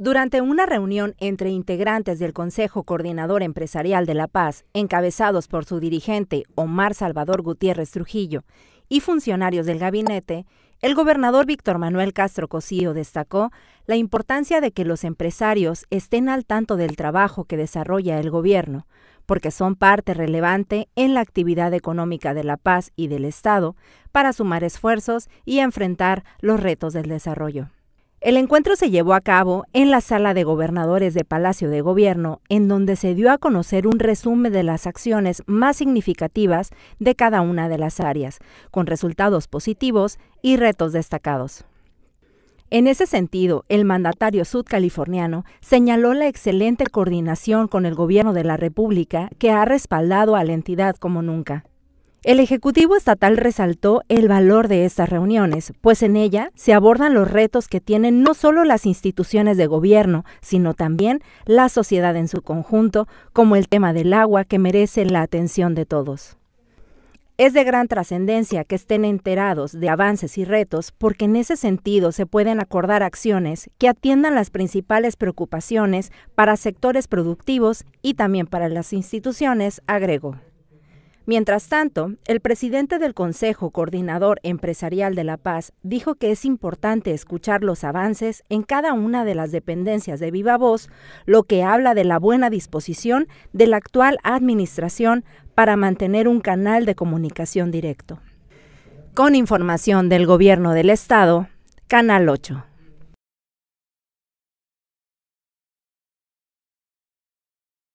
Durante una reunión entre integrantes del Consejo Coordinador Empresarial de La Paz, encabezados por su dirigente Omar Salvador Gutiérrez Trujillo, y funcionarios del gabinete, el gobernador Víctor Manuel Castro Cosío destacó la importancia de que los empresarios estén al tanto del trabajo que desarrolla el gobierno, porque son parte relevante en la actividad económica de La Paz y del Estado para sumar esfuerzos y enfrentar los retos del desarrollo. El encuentro se llevó a cabo en la sala de gobernadores de Palacio de Gobierno, en donde se dio a conocer un resumen de las acciones más significativas de cada una de las áreas, con resultados positivos y retos destacados. En ese sentido, el mandatario sudcaliforniano señaló la excelente coordinación con el gobierno de la República que ha respaldado a la entidad como nunca. El Ejecutivo Estatal resaltó el valor de estas reuniones, pues en ella se abordan los retos que tienen no solo las instituciones de gobierno, sino también la sociedad en su conjunto, como el tema del agua que merece la atención de todos. Es de gran trascendencia que estén enterados de avances y retos porque en ese sentido se pueden acordar acciones que atiendan las principales preocupaciones para sectores productivos y también para las instituciones, agregó. Mientras tanto, el presidente del Consejo Coordinador Empresarial de La Paz dijo que es importante escuchar los avances en cada una de las dependencias de Viva Voz, lo que habla de la buena disposición de la actual administración para mantener un canal de comunicación directo. Con información del Gobierno del Estado, Canal 8.